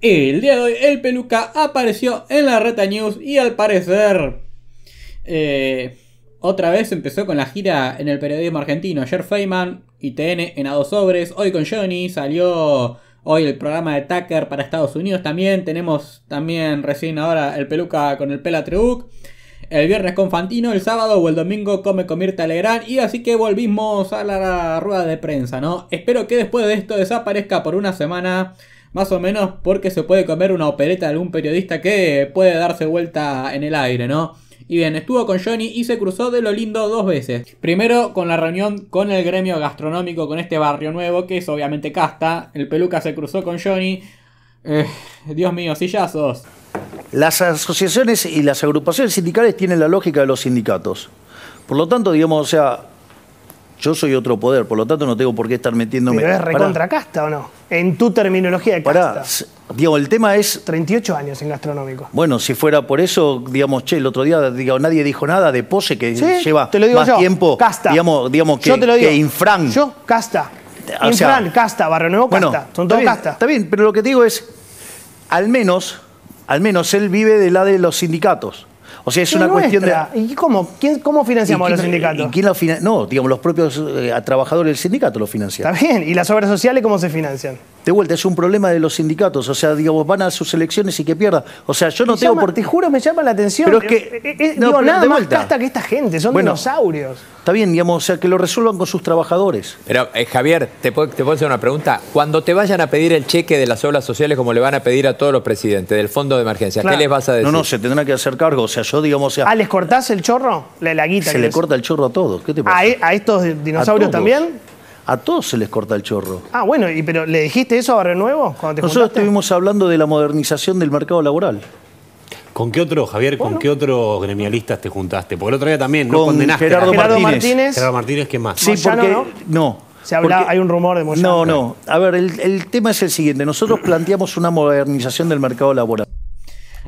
El día de hoy el peluca apareció en la Reta News y al parecer eh, otra vez empezó con la gira en el periodismo argentino. Ayer Feynman y TN en A Dos Sobres, hoy con Johnny, salió hoy el programa de Tucker para Estados Unidos también. Tenemos también recién ahora el peluca con el Pela El viernes con Fantino, el sábado o el domingo come con Mirta Y así que volvimos a la rueda de prensa, ¿no? Espero que después de esto desaparezca por una semana más o menos porque se puede comer una opereta de algún periodista que puede darse vuelta en el aire, ¿no? Y bien, estuvo con Johnny y se cruzó de lo lindo dos veces. Primero con la reunión con el gremio gastronómico, con este barrio nuevo, que es obviamente casta. El peluca se cruzó con Johnny. Eh, Dios mío, sillazos. Las asociaciones y las agrupaciones sindicales tienen la lógica de los sindicatos. Por lo tanto, digamos, o sea, yo soy otro poder, por lo tanto no tengo por qué estar metiéndome. Pero es casta, o no? En tu terminología de casta. Pará. Digo, el tema es. 38 años en gastronómico. Bueno, si fuera por eso, digamos, che, el otro día nadie dijo nada de Pose que lleva más tiempo. Casta. Digamos, que, yo te lo digo. Infran. Yo, casta. Infran, casta, Barrio Nuevo, casta. Son todos casta. Está bien, pero lo que te digo es, al menos, al menos él vive de la de los sindicatos. O sea, es una cuestión de... ¿Y cómo, ¿Quién, cómo financiamos los sindicatos? quién lo No, digamos, los propios eh, trabajadores del sindicato lo financian. Está bien. ¿Y las obras sociales cómo se financian? de vuelta, es un problema de los sindicatos. O sea, digamos, van a sus elecciones y que pierdan. O sea, yo no tengo por por. Te juro, me llama la atención. Pero es que. Eh, eh, no, nada Más que esta gente, son dinosaurios. Está bien, digamos, o sea, que lo resuelvan con sus trabajadores. Pero, eh, Javier, ¿te puedo, te hacer una pregunta. Cuando te vayan a pedir el cheque de las obras sociales, como le van a pedir a todos los presidentes del Fondo de Emergencia, ¿qué les vas a decir? No, no, se tendrán que hacer cargo. O sea, yo, digamos, sea. Ah, ¿les cortás el chorro? La, la guita. Se le corta el chorro a todos. ¿Qué te pasa? E, ¿A, estos dinosaurios también? a todos se les corta el chorro. Ah, bueno, y pero ¿le dijiste eso a Barrio Nuevo? Nosotros estuvimos hablando de la modernización del mercado laboral. ¿Con qué otro, Javier, con qué otro gremialistas te juntaste? Porque el otro día también no condenaste. Gerardo, Gerardo Martínez. Gerardo Martínez, ¿qué más? Sí, porque... ¿no? no. hay un rumor de Moyano. No, no. A ver, el tema es el siguiente. Nosotros planteamos una modernización del mercado laboral.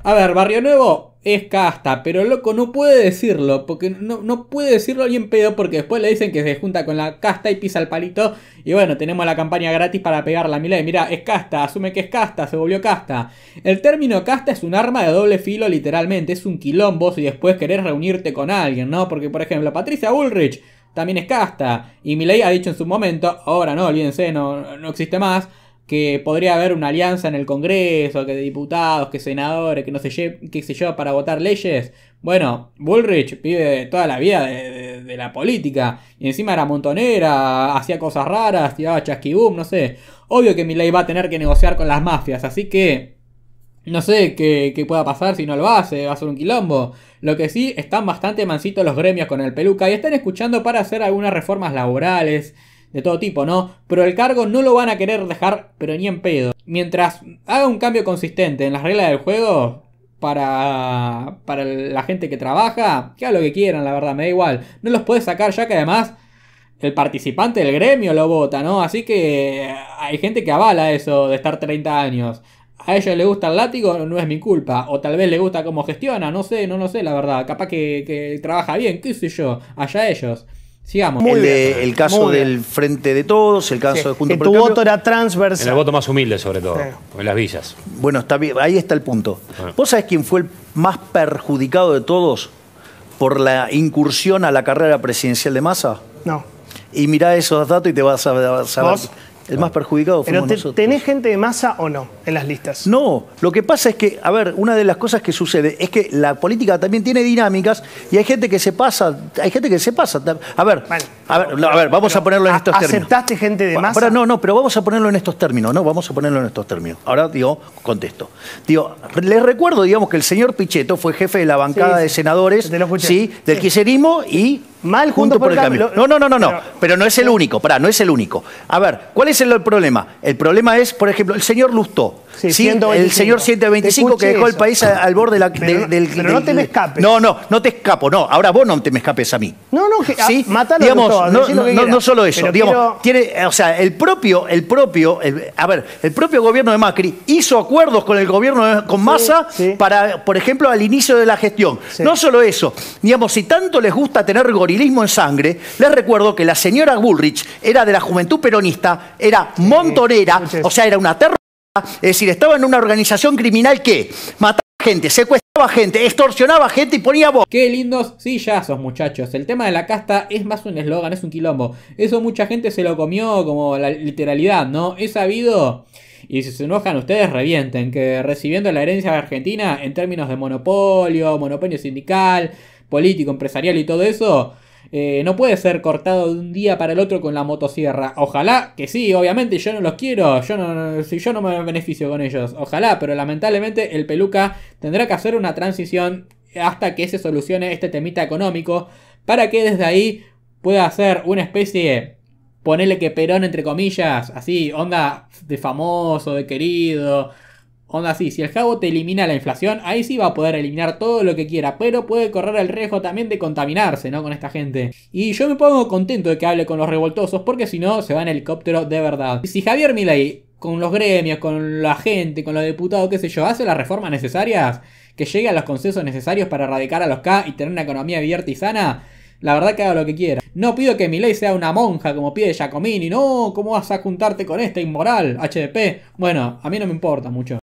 A ver, Barrio Nuevo es casta, pero loco no puede decirlo, porque no, puede decirlo alguien pedo, porque después le dicen que se junta con la casta y pisa el palito. Y bueno, tenemos la campaña gratis para pegarla. Milei, mira, es casta, asume que es casta, se volvió casta. El término casta es un arma de doble filo, literalmente, es un quilombo si después querés reunirte con alguien, ¿no? Porque, por ejemplo, Patricia Bullrich también es casta, y Milei ha dicho en su momento, ahora no, olvídense, no, no existe más que podría haber una alianza en el Congreso, que de diputados, que senadores, que no se, lleva para votar leyes. Bueno, Bullrich vive toda la vida de, la política y encima era montonera, hacía cosas raras, tiraba chasquibum, no sé. Obvio que Milei va a tener que negociar con las mafias, así que no sé qué, qué, pueda pasar si no lo hace, va a ser un quilombo. Lo que sí, están bastante mansitos los gremios con el peluca y están escuchando para hacer algunas reformas laborales de todo tipo, ¿no? Pero el cargo no lo van a querer dejar, pero ni en pedo. Mientras haga un cambio consistente en las reglas del juego, para, para la gente que trabaja, que haga lo que quieran, la verdad, me da igual. No los puede sacar ya que además el participante del gremio lo vota, ¿no? Así que hay gente que avala eso de estar 30 años. A ellos les gusta el látigo, no es mi culpa. O tal vez les gusta cómo gestiona, no sé, no lo sé, la verdad. Capaz que, que trabaja bien, qué sé yo, allá ellos el, caso del Frente de Todos, el caso de Juntos tu voto era transversal. En el voto más humilde, sobre todo, en las villas. Bueno, ahí está el punto. Ah. ¿Vos sabés quién fue el más perjudicado de todos por la incursión a la carrera presidencial de Massa? No. Y mirá esos datos y te vas a saber. El más perjudicado fue. Pero ¿Tenés gente de masa o no en las listas? No, lo que pasa es que, a ver, una de las cosas que sucede es que la política también tiene dinámicas y hay gente que se pasa, hay gente que se pasa. A ver, ver vamos a ponerlo en estos términos. ¿Aceptaste gente de masa? Ahora, no, no, pero vamos a ponerlo en estos términos, no, vamos a ponerlo en estos términos. Ahora, digo, contesto. Digo, les recuerdo, digamos, que el señor Pichetto fue jefe de la bancada de senadores, sí, del quiserismo y Mal junto, por, el No, no, no, no, no. Pero no es el único, ¿Para? no es el único. A ver, ¿cuál es el problema? El problema es, por ejemplo, el señor Lustó el señor 725 que dejó el país al borde del... Pero no te me escapes. No, no, no te escapo, no. Ahora vos no te me escapes a mí. No, no, ¿sí? Ah, digamos, no, no, solo eso. digamos, o sea, el propio, el propio, a ver, el propio gobierno de Macri hizo acuerdos con el gobierno, con Massa, para, por ejemplo, al inicio de la gestión. No solo eso. Digamos, si tanto les gusta tener gorilismo en sangre, les recuerdo que la señora Bullrich era de la juventud peronista, era montonera, o sea, era una terrorista es decir, estaba en una organización criminal que mataba gente, secuestraba gente, extorsionaba gente y ponía voz. Qué lindos sillazos, muchachos. El tema de la casta es más un eslogan, es un quilombo. Eso mucha gente se lo comió como la literalidad, ¿no? He sabido. Y si se enojan ustedes, revienten. Que recibiendo la herencia de Argentina en términos de monopolio, monopolio sindical, político, empresarial y todo eso, eh, no puede ser cortado de un día para el otro con la motosierra. Ojalá que sí, obviamente yo no los quiero. Yo no, si yo no me beneficio con ellos. Ojalá, pero lamentablemente el peluca tendrá que hacer una transición hasta que se solucione este temita económico. Para que desde ahí pueda hacer una especie ponerle que Perón entre comillas, así, onda de famoso, de querido, Onda así, si el jabo te elimina la inflación, ahí sí va a poder eliminar todo lo que quiera, pero puede correr el riesgo también de contaminarse, ¿no? Con esta gente. Y yo me pongo contento de que hable con los revoltosos, porque si no, se va en helicóptero de verdad. y Si Javier Milei, con los gremios, con la gente, con los diputados, qué sé yo, hace las reformas necesarias, que llegue a los consensos necesarios para erradicar a los K y tener una economía abierta y sana, la verdad que haga lo que quiera. No pido que Milei sea una monja como pide Giacomini. No, ¿cómo vas a juntarte con esta inmoral? HDP. Bueno, a mí no me importa mucho.